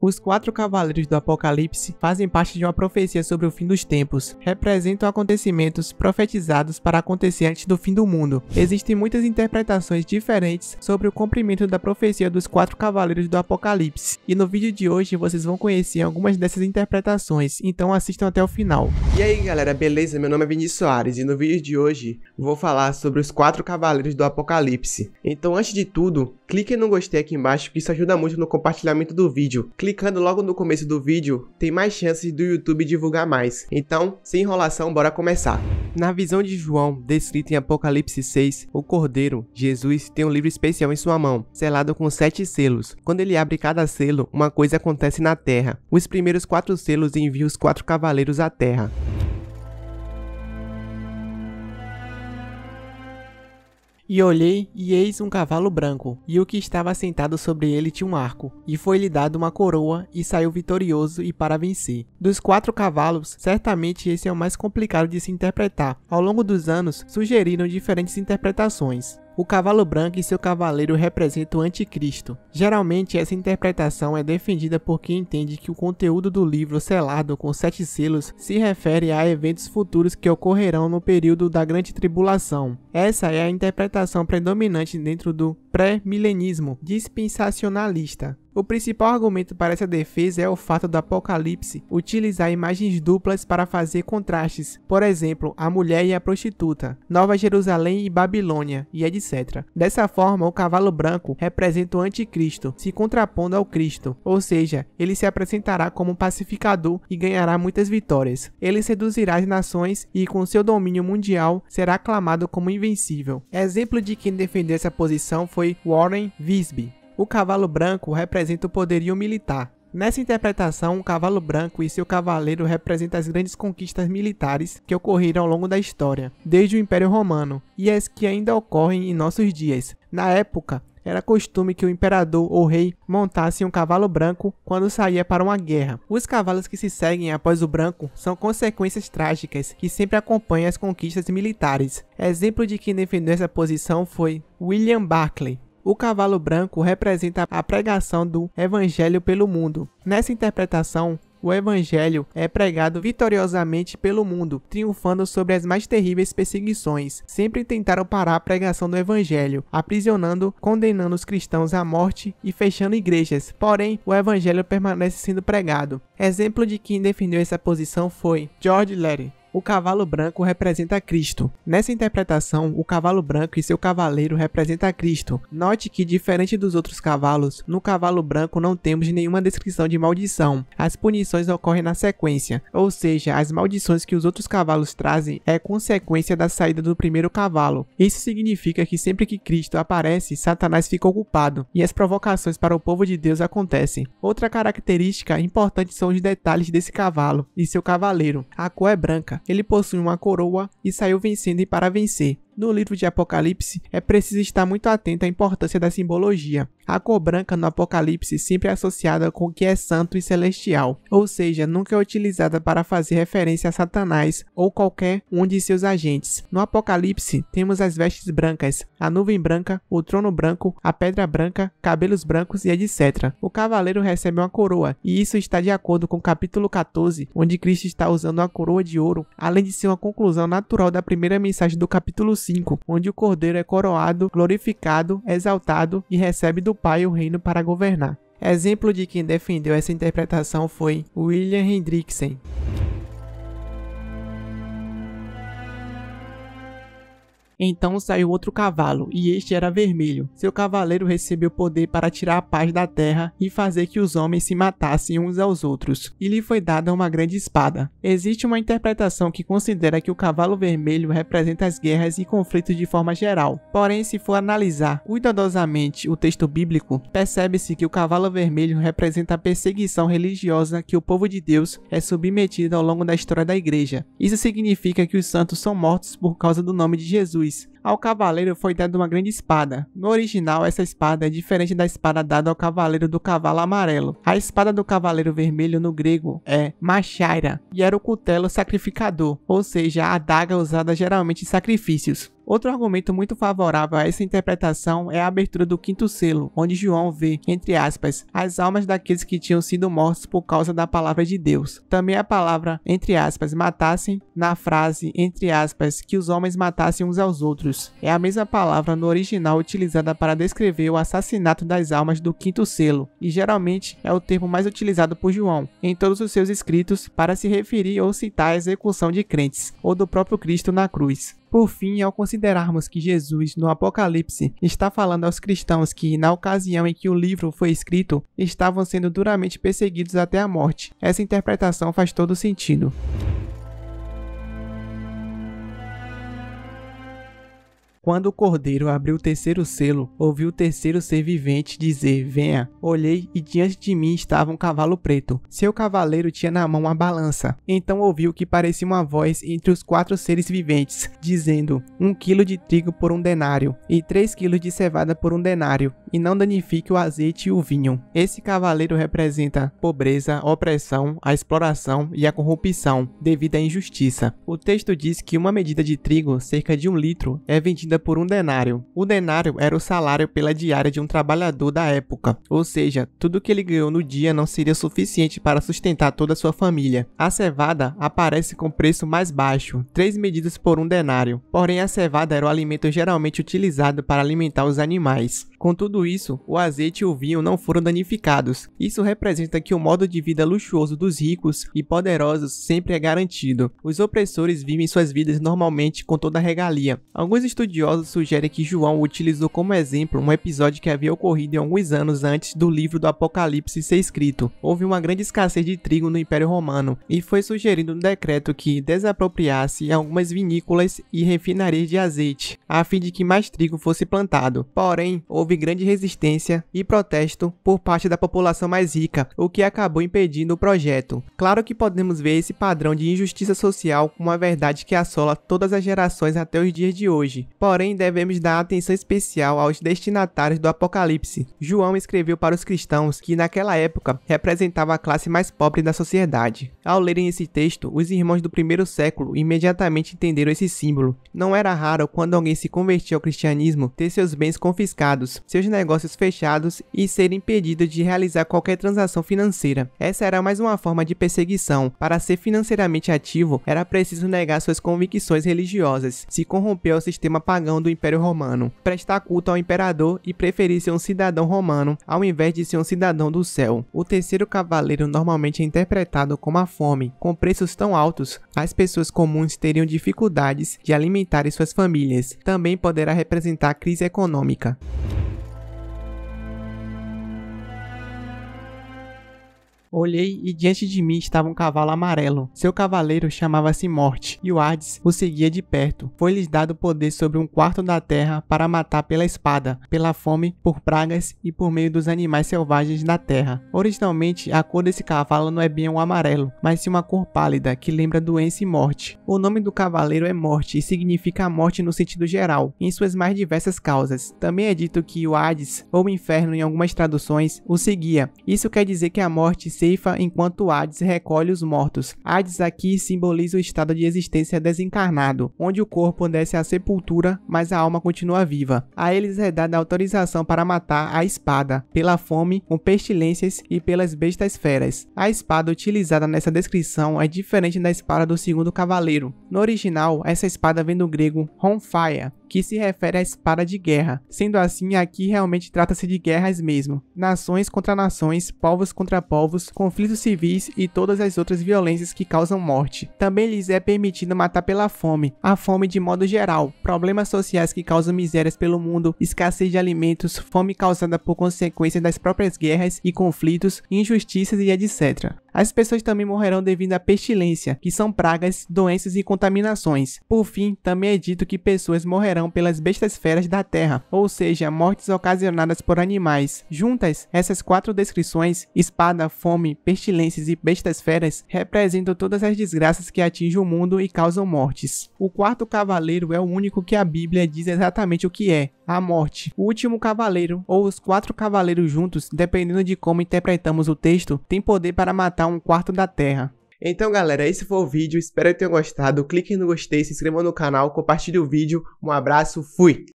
Os quatro cavaleiros do Apocalipse fazem parte de uma profecia sobre o fim dos tempos, representam acontecimentos profetizados para acontecer antes do fim do mundo. Existem muitas interpretações diferentes sobre o cumprimento da profecia dos quatro cavaleiros do Apocalipse, e no vídeo de hoje vocês vão conhecer algumas dessas interpretações, então assistam até o final. E aí galera, beleza? Meu nome é Vinícius Soares e no vídeo de hoje vou falar sobre os quatro cavaleiros do Apocalipse. Então antes de tudo, clique no gostei aqui embaixo que isso ajuda muito no compartilhamento do vídeo. Clique clicando logo no começo do vídeo, tem mais chances do YouTube divulgar mais. Então, sem enrolação, bora começar. Na visão de João, descrita em Apocalipse 6, o Cordeiro, Jesus, tem um livro especial em sua mão, selado com sete selos. Quando ele abre cada selo, uma coisa acontece na terra. Os primeiros quatro selos enviam os quatro cavaleiros à terra. E olhei, e eis um cavalo branco, e o que estava sentado sobre ele tinha um arco, e foi-lhe dado uma coroa, e saiu vitorioso e para vencer. Dos quatro cavalos, certamente esse é o mais complicado de se interpretar. Ao longo dos anos, sugeriram diferentes interpretações. O cavalo branco e seu cavaleiro representam o anticristo. Geralmente, essa interpretação é defendida por quem entende que o conteúdo do livro selado com sete selos se refere a eventos futuros que ocorrerão no período da Grande Tribulação. Essa é a interpretação predominante dentro do pré-milenismo dispensacionalista. O principal argumento para essa defesa é o fato do Apocalipse utilizar imagens duplas para fazer contrastes, por exemplo, a mulher e a prostituta, Nova Jerusalém e Babilônia, e etc. Dessa forma, o cavalo branco representa o anticristo, se contrapondo ao Cristo, ou seja, ele se apresentará como pacificador e ganhará muitas vitórias. Ele seduzirá as nações e, com seu domínio mundial, será aclamado como invencível. Exemplo de quem defendeu essa posição foi Warren Wisby, o cavalo branco representa o poderio militar. Nessa interpretação, o cavalo branco e seu cavaleiro representam as grandes conquistas militares que ocorreram ao longo da história, desde o Império Romano, e as que ainda ocorrem em nossos dias. Na época, era costume que o imperador ou rei montasse um cavalo branco quando saía para uma guerra. Os cavalos que se seguem após o branco são consequências trágicas que sempre acompanham as conquistas militares. Exemplo de quem defendeu essa posição foi William Barclay, o cavalo branco representa a pregação do evangelho pelo mundo. Nessa interpretação, o Evangelho é pregado vitoriosamente pelo mundo, triunfando sobre as mais terríveis perseguições. Sempre tentaram parar a pregação do Evangelho, aprisionando, condenando os cristãos à morte e fechando igrejas. Porém, o Evangelho permanece sendo pregado. Exemplo de quem defendeu essa posição foi George Letty o cavalo branco representa Cristo. Nessa interpretação, o cavalo branco e seu cavaleiro representa Cristo. Note que, diferente dos outros cavalos, no cavalo branco não temos nenhuma descrição de maldição. As punições ocorrem na sequência, ou seja, as maldições que os outros cavalos trazem é consequência da saída do primeiro cavalo. Isso significa que sempre que Cristo aparece, Satanás fica ocupado e as provocações para o povo de Deus acontecem. Outra característica importante são os detalhes desse cavalo e seu cavaleiro. A cor é branca ele possui uma coroa e saiu vencendo e para vencer no livro de Apocalipse, é preciso estar muito atento à importância da simbologia. A cor branca no Apocalipse sempre é associada com o que é santo e celestial, ou seja, nunca é utilizada para fazer referência a Satanás ou qualquer um de seus agentes. No Apocalipse, temos as vestes brancas, a nuvem branca, o trono branco, a pedra branca, cabelos brancos e etc. O cavaleiro recebe uma coroa, e isso está de acordo com o capítulo 14, onde Cristo está usando a coroa de ouro, além de ser uma conclusão natural da primeira mensagem do capítulo 5 5, onde o cordeiro é coroado, glorificado, exaltado e recebe do Pai o reino para governar. Exemplo de quem defendeu essa interpretação foi William Hendricksen. Então saiu outro cavalo, e este era vermelho. Seu cavaleiro recebeu poder para tirar a paz da terra e fazer que os homens se matassem uns aos outros, e lhe foi dada uma grande espada. Existe uma interpretação que considera que o cavalo vermelho representa as guerras e conflitos de forma geral. Porém, se for analisar cuidadosamente o texto bíblico, percebe-se que o cavalo vermelho representa a perseguição religiosa que o povo de Deus é submetido ao longo da história da igreja. Isso significa que os santos são mortos por causa do nome de Jesus ao cavaleiro foi dada uma grande espada. No original, essa espada é diferente da espada dada ao cavaleiro do cavalo amarelo. A espada do cavaleiro vermelho no grego é machaira e era o cutelo sacrificador, ou seja, a adaga usada geralmente em sacrifícios. Outro argumento muito favorável a essa interpretação é a abertura do quinto selo, onde João vê, entre aspas, as almas daqueles que tinham sido mortos por causa da palavra de Deus. Também a palavra, entre aspas, matassem, na frase, entre aspas, que os homens matassem uns aos outros. É a mesma palavra no original utilizada para descrever o assassinato das almas do quinto selo, e geralmente é o termo mais utilizado por João em todos os seus escritos para se referir ou citar a execução de crentes ou do próprio Cristo na cruz. Por fim, ao considerarmos que Jesus, no Apocalipse, está falando aos cristãos que, na ocasião em que o livro foi escrito, estavam sendo duramente perseguidos até a morte, essa interpretação faz todo sentido. Quando o cordeiro abriu o terceiro selo, ouvi o terceiro ser vivente dizer: Venha. Olhei e diante de mim estava um cavalo preto. Seu cavaleiro tinha na mão uma balança. Então ouvi o que parecia uma voz entre os quatro seres viventes, dizendo: Um quilo de trigo por um denário, e três quilos de cevada por um denário, e não danifique o azeite e o vinho. Esse cavaleiro representa pobreza, opressão, a exploração e a corrupção devido à injustiça. O texto diz que uma medida de trigo, cerca de um litro, é vendida por um denário. O denário era o salário pela diária de um trabalhador da época, ou seja, tudo que ele ganhou no dia não seria suficiente para sustentar toda a sua família. A cevada aparece com preço mais baixo, três medidas por um denário. Porém, a cevada era o alimento geralmente utilizado para alimentar os animais. Com tudo isso, o azeite e o vinho não foram danificados. Isso representa que o modo de vida luxuoso dos ricos e poderosos sempre é garantido. Os opressores vivem suas vidas normalmente com toda a regalia. Alguns estudiosos estudiosos sugerem que João utilizou como exemplo um episódio que havia ocorrido em alguns anos antes do livro do Apocalipse ser escrito. Houve uma grande escassez de trigo no Império Romano e foi sugerido um decreto que desapropriasse algumas vinícolas e refinarias de azeite, a fim de que mais trigo fosse plantado. Porém, houve grande resistência e protesto por parte da população mais rica, o que acabou impedindo o projeto. Claro que podemos ver esse padrão de injustiça social como uma verdade que assola todas as gerações até os dias de hoje. Porém, devemos dar atenção especial aos destinatários do Apocalipse. João escreveu para os cristãos que, naquela época, representava a classe mais pobre da sociedade. Ao lerem esse texto, os irmãos do primeiro século imediatamente entenderam esse símbolo. Não era raro, quando alguém se convertia ao cristianismo, ter seus bens confiscados, seus negócios fechados e ser impedido de realizar qualquer transação financeira. Essa era mais uma forma de perseguição. Para ser financeiramente ativo, era preciso negar suas convicções religiosas, se corromper ao sistema pagão do Império Romano, prestar culto ao imperador e preferir ser um cidadão romano ao invés de ser um cidadão do céu. O terceiro cavaleiro normalmente é interpretado como a fome. Com preços tão altos, as pessoas comuns teriam dificuldades de alimentar suas famílias. Também poderá representar crise econômica. Olhei e diante de mim estava um cavalo amarelo. Seu cavaleiro chamava-se Morte, e o Hades o seguia de perto. Foi-lhes dado poder sobre um quarto da terra para matar pela espada, pela fome, por pragas e por meio dos animais selvagens da terra. Originalmente, a cor desse cavalo não é bem um amarelo, mas sim uma cor pálida que lembra doença e morte. O nome do cavaleiro é Morte e significa a morte no sentido geral, em suas mais diversas causas. Também é dito que o Hades, ou o inferno em algumas traduções, o seguia. Isso quer dizer que a morte ceifa enquanto Hades recolhe os mortos. Hades aqui simboliza o estado de existência desencarnado, onde o corpo desce à sepultura, mas a alma continua viva. A eles é dada autorização para matar a espada, pela fome, com pestilências e pelas bestas feras. A espada utilizada nessa descrição é diferente da espada do segundo cavaleiro. No original, essa espada vem do grego Honfire, que se refere à espada de guerra. Sendo assim, aqui realmente trata-se de guerras mesmo. Nações contra nações, povos contra povos, conflitos civis e todas as outras violências que causam morte. Também lhes é permitido matar pela fome, a fome de modo geral, problemas sociais que causam misérias pelo mundo, escassez de alimentos, fome causada por consequência das próprias guerras e conflitos, injustiças e etc. As pessoas também morrerão devido à pestilência, que são pragas, doenças e contaminações. Por fim, também é dito que pessoas morrerão pelas bestas feras da terra, ou seja, mortes ocasionadas por animais. Juntas, essas quatro descrições, espada, fome, pestilências e bestas feras, representam todas as desgraças que atingem o mundo e causam mortes. O quarto cavaleiro é o único que a Bíblia diz exatamente o que é, a morte. O último cavaleiro, ou os quatro cavaleiros juntos, dependendo de como interpretamos o texto, tem poder para matar um quarto da Terra. Então galera, esse foi o vídeo, espero que tenham gostado, clique no gostei, se inscreva no canal, compartilhe o vídeo, um abraço, fui!